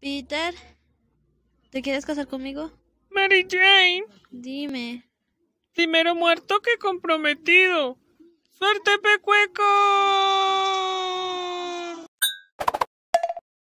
Peter, ¿te quieres casar conmigo? Mary Jane. Dime. Primero muerto que comprometido. ¡Suerte, pecueco!